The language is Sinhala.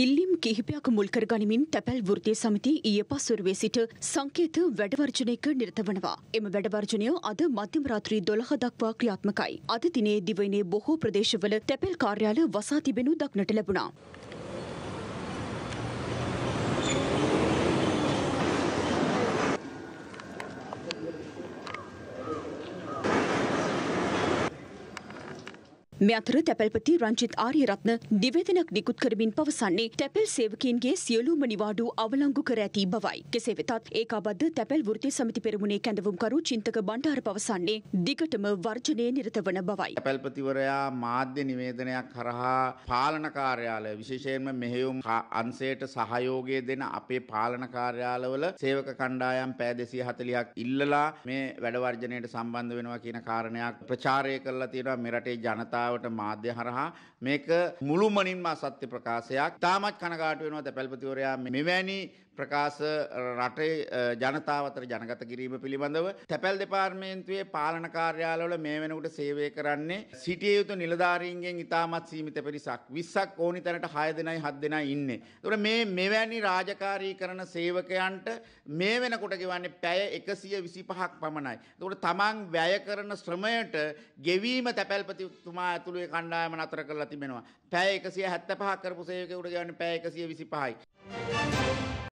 ඉල්ලීම් කිහිපයක් මුල්කර ගනිමින් තැපැල් වෘතිය සමිති ඊය පස්වරුවේ සිට සංකේත වැඩවර්ජනයක නිරත වනවා. එම වැඩවර්ජනය අද මධ්‍යම රාත්‍රී දොළහ දක්වා ක්‍රියාත්මකයි. අද දිනේ දිවයිනේ බොහෝ ප්‍රදේශවල තැපැල් කාර්යාල වසා තිබෙනු දක්නට ලැබුණා. මේ අතර තැපැල්පති රංචිත් ආරියරත්න නිවේදනයක් නිකුත් කරමින් පවසන්නේ තැපැල් සේවකයන්ගේ සියලුම නිවාඩු අවලංගු කර ඇති බවයි. කෙසේ වෙතත් ඒකාබද්ධ තැපැල් වෘත්ති සමිති පෙරමුණේ කැඳවුම්කරු චින්තක බණ්ඩාර පවසන්නේ දිගටම වර්ජනයේ නිරත වන බවයි. තැපැල්පතිවරයා මාධ්‍ය නිවේදනයක් හරහා පාලන කාර්යාලය විශේෂයෙන්ම මෙහෙයුම් අංශයට සහයෝගය දෙන අපේ පාලන කාර්යාලවල සේවක කණ්ඩායම් පෑ 240ක් ඉල්ලලා මේ වැඩ වර්ජනයට සම්බන්ධ වෙනවා කියන කාරණයක් ප්‍රචාරය කරලා තියෙනවා මෙරටේ ජනතාව ජනතාවට මාධ්‍ය හරහා මේක මුළුමනින්ම සත්‍ය ප්‍රකාශයක්. තාමත් කනගාටු වෙනවා තැපැල්පතිවරයා මෙවැනි ප්‍රකාශ රටේ ජනතාව අතර ජනගත කිරීම පිළිබඳව තැපැල් දෙපාර්තමේන්තුවේ පාලන කාර්යාලවල මේ වෙනකොට සේවය කරන්නේ සිටිය යුතු නිලධාරීන්ගෙන් ඉතාමත් සීමිත පිරිසක් 20ක් ඕනි තැනට 6 දෙනයි 7 දෙනයි ඉන්නේ. ඒතකොට මේ මෙවැනි රාජකාරී කරන සේවකයන්ට මේ වෙනකොට ගෙවන්නේ පැය 125ක් පමණයි. ඒතකොට තමන් වැය කරන ශ්‍රමයට ගෙවීම තැපැල්පතිතුමා ඇතුළේ කණ්ඩායම නතර කරලා තිබෙනවා. පැය 175ක් කරපු සේවකයෙකුට ගෙවන්නේ පැය 125යි.